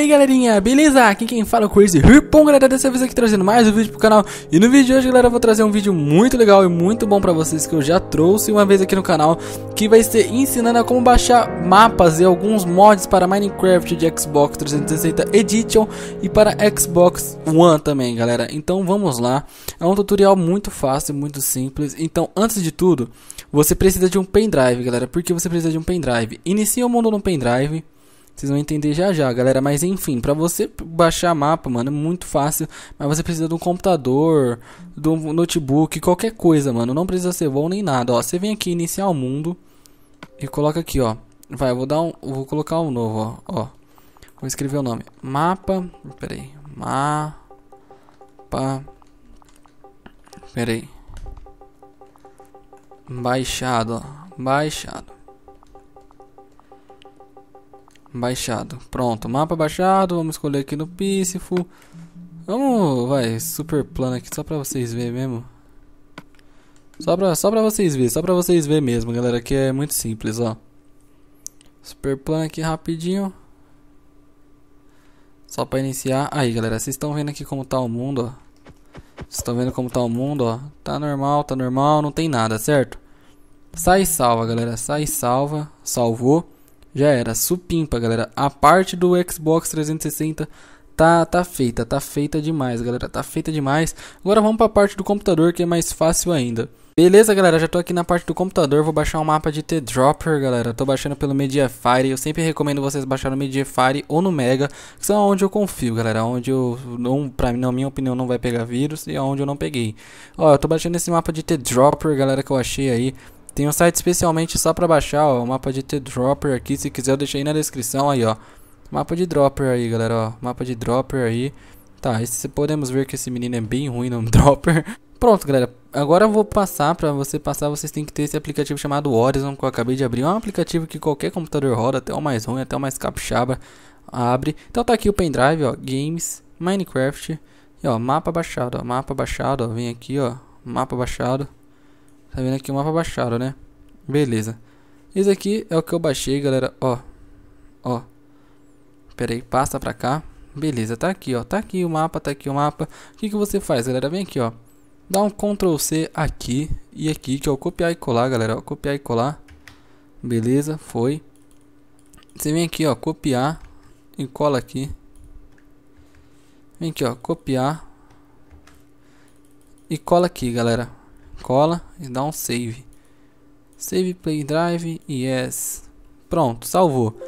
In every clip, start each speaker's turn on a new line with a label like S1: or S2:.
S1: aí galerinha, beleza? Aqui quem fala é o Crazy Ripon, galera, dessa vez aqui trazendo mais um vídeo pro canal E no vídeo de hoje, galera, eu vou trazer um vídeo muito legal e muito bom pra vocês Que eu já trouxe uma vez aqui no canal Que vai ser ensinando a como baixar mapas e alguns mods para Minecraft de Xbox 360 Edition E para Xbox One também, galera Então vamos lá É um tutorial muito fácil, muito simples Então, antes de tudo, você precisa de um pendrive, galera Por que você precisa de um pendrive? Inicia o mundo no pendrive vocês vão entender já já, galera. Mas enfim, para você baixar mapa, mano, é muito fácil. Mas você precisa de um computador, de um notebook, qualquer coisa, mano. Não precisa ser bom nem nada. Ó, você vem aqui iniciar o mundo e coloca aqui, ó. Vai, eu vou dar um, vou colocar um novo, ó. ó. Vou escrever o nome. Mapa. Peraí. Mapa. Peraí. Baixado, ó. Baixado. Baixado. Pronto, mapa baixado. Vamos escolher aqui no Pícifo. Vamos, vai, super plano aqui só pra vocês verem mesmo. Só pra, só pra vocês verem, só pra vocês verem mesmo, galera. Aqui é muito simples, ó. Super plano aqui rapidinho. Só pra iniciar. Aí, galera, vocês estão vendo aqui como tá o mundo, ó. Vocês estão vendo como tá o mundo, ó. Tá normal, tá normal, não tem nada, certo? Sai e salva, galera. Sai e salva. Salvou já era, supimpa, galera. A parte do Xbox 360 tá, tá feita, tá feita demais, galera, tá feita demais. Agora vamos para a parte do computador que é mais fácil ainda. Beleza, galera, já tô aqui na parte do computador, vou baixar um mapa de T-Dropper, galera. Tô baixando pelo Mediafire, eu sempre recomendo vocês baixarem no Mediafire ou no Mega, que são onde eu confio, galera, onde eu não, para mim, na minha opinião, não vai pegar vírus e onde eu não peguei. Ó, eu tô baixando esse mapa de T-Dropper, galera, que eu achei aí. Tem um site especialmente só para baixar, ó, o mapa de T-Dropper aqui, se quiser eu deixei na descrição aí, ó. Mapa de Dropper aí, galera, ó, mapa de Dropper aí. Tá, esse, podemos ver que esse menino é bem ruim no Dropper. Pronto, galera, agora eu vou passar, para você passar vocês têm que ter esse aplicativo chamado Horizon que eu acabei de abrir. É um aplicativo que qualquer computador roda, até o mais ruim, até o mais capixaba abre. Então tá aqui o pendrive, ó, Games, Minecraft, e ó, mapa baixado, ó, mapa baixado, ó, vem aqui, ó, mapa baixado. Tá vendo aqui o mapa baixaram, né? Beleza. Isso aqui é o que eu baixei, galera. Ó. Ó. Pera aí, passa pra cá. Beleza, tá aqui, ó. Tá aqui o mapa, tá aqui o mapa. O que, que você faz, galera? Vem aqui, ó. Dá um Ctrl C aqui e aqui, que é o copiar e colar, galera. Ó, copiar e colar. Beleza, foi. Você vem aqui, ó, copiar e cola aqui. Vem aqui, ó, copiar e cola aqui, galera cola e dá um save. Save play drive, e yes. Pronto, salvou.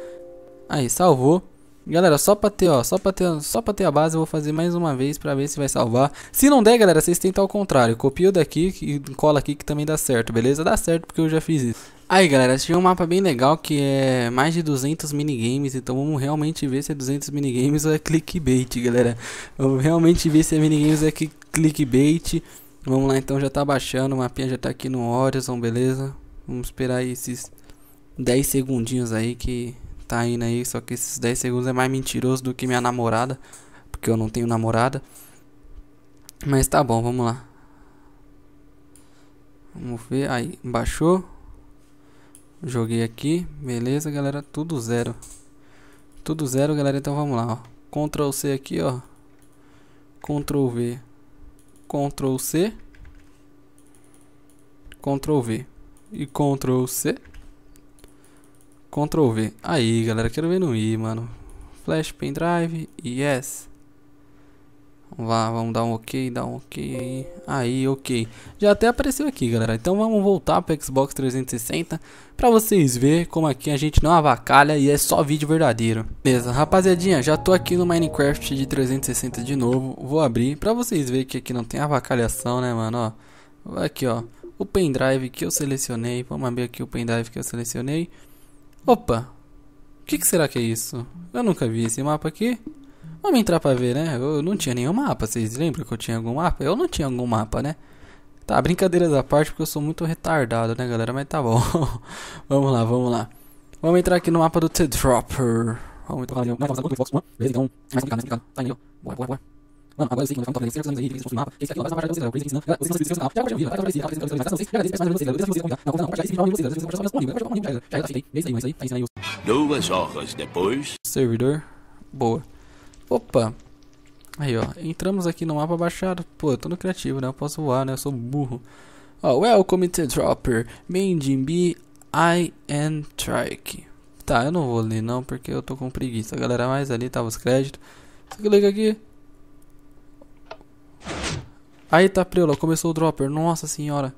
S1: Aí, salvou. Galera, só para ter, ó, só para ter, só para ter a base, eu vou fazer mais uma vez para ver se vai salvar. Se não der, galera, vocês tentam ao contrário. Copio daqui e cola aqui que também dá certo, beleza? Dá certo porque eu já fiz isso. Aí, galera, achei um mapa bem legal que é mais de 200 minigames, então vamos realmente ver se é 200 minigames ou é clickbait, galera. Vamos realmente ver se é minigames ou é clickbait. Vamos lá então, já tá baixando, o mapinha já tá aqui no Horizon, beleza? Vamos esperar aí esses 10 segundinhos aí que tá indo aí, só que esses 10 segundos é mais mentiroso do que minha namorada, porque eu não tenho namorada. Mas tá bom, vamos lá. Vamos ver, aí, baixou. Joguei aqui, beleza galera, tudo zero. Tudo zero galera, então vamos lá, ó. Ctrl C aqui, ó. Ctrl V. Ctrl C, Ctrl V e Ctrl C, Ctrl V. Aí, galera, quero ver no i, mano. Flash pendrive, yes. Vamos lá, vamos dar um ok, dar um ok aí. Aí, ok. Já até apareceu aqui, galera. Então vamos voltar para Xbox 360 para vocês ver como aqui a gente não avacalha e é só vídeo verdadeiro. Beleza, rapaziadinha, já tô aqui no Minecraft de 360 de novo. Vou abrir para vocês verem que aqui não tem avacalhação, né, mano, ó. Aqui, ó. O pendrive que eu selecionei. Vamos abrir aqui o pendrive que eu selecionei. Opa. O que, que será que é isso? Eu nunca vi esse mapa aqui. Vamos entrar pra ver, né? Eu não tinha nenhum mapa, vocês lembram que eu tinha algum mapa? Eu não tinha algum mapa, né? Tá, brincadeiras à parte, porque eu sou muito retardado, né, galera? Mas tá bom. vamos lá, vamos lá. Vamos entrar aqui no mapa do T-Dropper. Vamos entrar no mapa do Xbox One. Beleza, então. Mais complicado, mais complicado. Tá indo. Bora, bora, bora. Mano, agora eu sei que não vai falar com aí, mapa. Esse aqui, ó, o o vai acabar vocês, uma vocês, Não, já Duas horas depois. Servidor. Boa. Opa! Aí, ó. Entramos aqui no mapa baixado. Pô, eu tô no criativo, né? Eu posso voar, né? Eu sou burro. Ó, Welcome to Dropper. b I and Trike. Tá, eu não vou ler não, porque eu tô com preguiça. Galera, Mais ali tava os créditos. Você clica aqui. Aí tá, Preula, começou o dropper. Nossa senhora,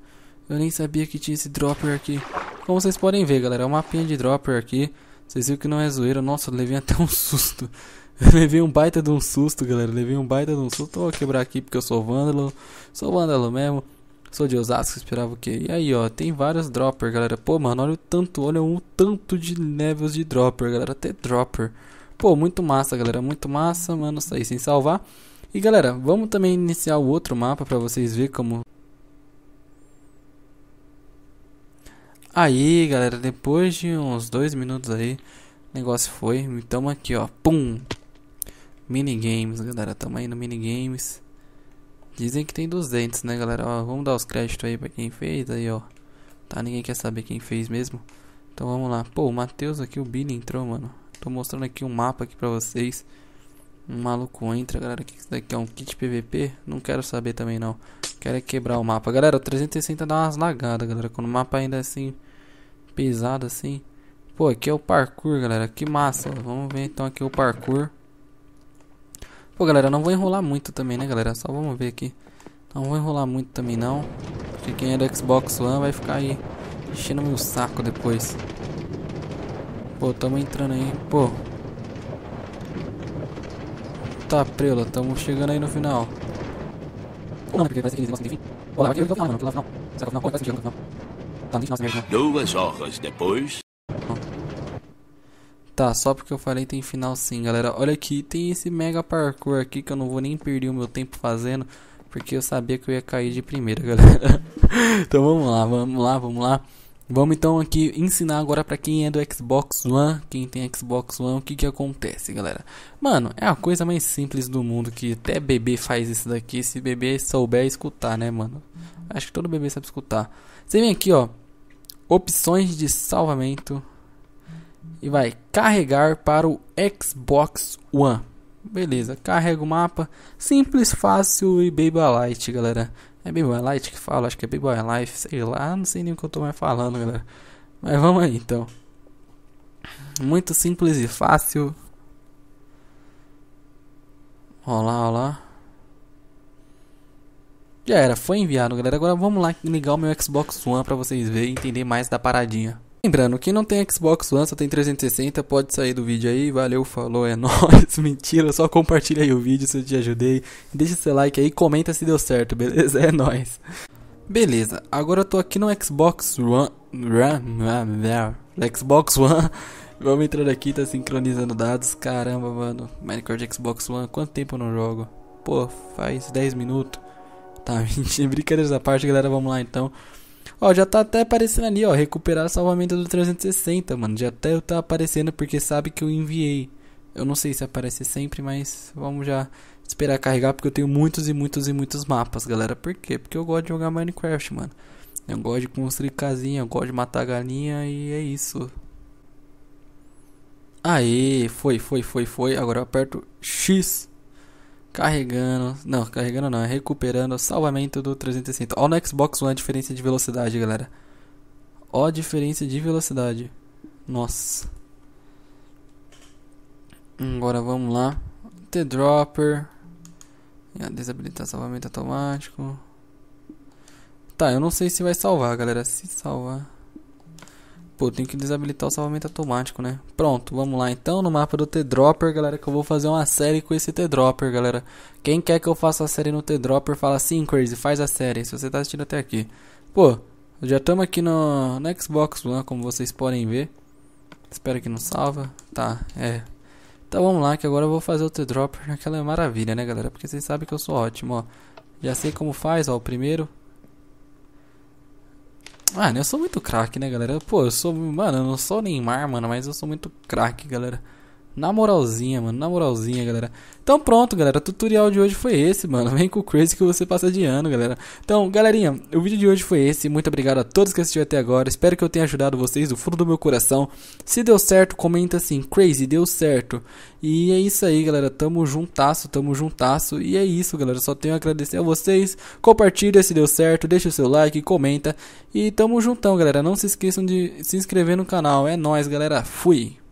S1: eu nem sabia que tinha esse dropper aqui. Como vocês podem ver, galera, é um mapinha de dropper aqui. Vocês viram que não é zoeira. Nossa, eu levei até um susto. levei um baita de um susto, galera. Levei um baita de um susto. Vou quebrar aqui porque eu sou vândalo. Sou vândalo mesmo. Sou de Osasco, esperava o quê? E aí, ó, tem vários dropper, galera. Pô, mano, olha o tanto, olha o tanto de levels de dropper, galera. Até dropper. Pô, muito massa, galera. Muito massa, mano. Saí sem salvar. E galera, vamos também iniciar o outro mapa para vocês verem como. Aí, galera, depois de uns dois minutos aí, o negócio foi. Então aqui, ó, pum, Minigames, né, galera, tamo aí no Minigames. Dizem que tem 200, né, galera? Ó, vamos dar os créditos aí pra quem fez, aí, ó. Tá, ninguém quer saber quem fez mesmo. Então vamos lá. Pô, o Matheus aqui, o Billy entrou, mano. Tô mostrando aqui um mapa aqui pra vocês. Um maluco entra, galera. Que isso daqui é um kit PVP? Não quero saber também, não. Quero é quebrar o mapa. Galera, o 360 dá umas lagadas, galera. Quando o mapa ainda é assim, pesado assim. Pô, aqui é o parkour, galera. Que massa. Ó. Vamos ver então aqui o parkour. Pô, galera, não vou enrolar muito também, né, galera? Só vamos ver aqui. Não vou enrolar muito também, não. Porque quem é do Xbox One vai ficar aí enchendo meu saco depois. Pô, tamo entrando aí, pô. Tá, prela, tamo chegando aí no final. Não, né, porque vai ser aquele negócio de eu vou falar, tá, não, não, Duas horas depois... Tá, só porque eu falei tem final sim, galera. Olha aqui, tem esse mega parkour aqui que eu não vou nem perder o meu tempo fazendo, porque eu sabia que eu ia cair de primeira, galera. então vamos lá, vamos lá, vamos lá. Vamos então aqui ensinar agora para quem é do Xbox One, quem tem Xbox One, o que que acontece, galera. Mano, é a coisa mais simples do mundo que até bebê faz isso daqui, se bebê souber escutar, né, mano? Acho que todo bebê sabe escutar. Você vem aqui, ó, opções de salvamento e vai carregar para o Xbox One. Beleza, carrega o mapa, simples, fácil e Baby light, galera. É Baby light que fala, acho que é Baby life, sei lá, não sei nem o que eu tô mais falando, galera. Mas vamos aí então. Muito simples e fácil. Olá, olá. Já era, foi enviado, galera. Agora vamos lá ligar o meu Xbox One para vocês verem e entender mais da paradinha. Lembrando, quem não tem Xbox One, só tem 360, pode sair do vídeo aí. Valeu, falou, é nóis. Mentira, só compartilha aí o vídeo se eu te ajudei. Deixa seu like aí, comenta se deu certo, beleza? É nóis. Beleza, agora eu tô aqui no Xbox One. Xbox One. Vamos entrando aqui, tá sincronizando dados. Caramba, mano. Minecraft Xbox One, quanto tempo eu não jogo? Pô, faz 10 minutos. Tá, mentira, brincadeiras à parte, galera. Vamos lá então. Ó, já tá até aparecendo ali, ó. Recuperar salvamento do 360, mano. Já até tá aparecendo porque sabe que eu enviei. Eu não sei se aparece sempre, mas vamos já esperar carregar porque eu tenho muitos e muitos e muitos mapas, galera. Por quê? Porque eu gosto de jogar Minecraft, mano. Eu gosto de construir casinha, eu gosto de matar galinha e é isso. Aê, foi, foi, foi, foi. Agora eu aperto X carregando, não, carregando não, é recuperando salvamento do 360. Olha no Xbox One a diferença de velocidade, galera. Olha a diferença de velocidade. Nossa. Hum, agora vamos lá. The Dropper. Ah, desabilitar salvamento automático. Tá, eu não sei se vai salvar, galera. Se salvar. Pô, tem que desabilitar o salvamento automático, né? Pronto, vamos lá então no mapa do T-Dropper, galera, que eu vou fazer uma série com esse T-Dropper, galera. Quem quer que eu faça a série no T-Dropper, fala assim, Crazy, faz a série, se você tá assistindo até aqui. Pô, já estamos aqui no, no Xbox One, como vocês podem ver. Espero que não salva. Tá, é. Então vamos lá, que agora eu vou fazer o T-Dropper naquela é maravilha, né, galera? Porque vocês sabem que eu sou ótimo, ó. Já sei como faz, ó, o primeiro. Mano, eu sou muito craque, né, galera? Pô, eu sou. Mano, eu não sou Neymar, mano, mas eu sou muito craque, galera. Na moralzinha, mano. Na moralzinha, galera. Então pronto, galera. O tutorial de hoje foi esse, mano. Vem com o Crazy que você passa de ano, galera. Então, galerinha, o vídeo de hoje foi esse. Muito obrigado a todos que assistiram até agora. Espero que eu tenha ajudado vocês do fundo do meu coração. Se deu certo, comenta assim, Crazy, deu certo. E é isso aí, galera. Tamo juntasso, tamo juntasso. E é isso, galera. Só tenho a agradecer a vocês. Compartilha se deu certo. Deixa o seu like, comenta. E tamo juntão, galera. Não se esqueçam de se inscrever no canal. É nóis, galera. Fui!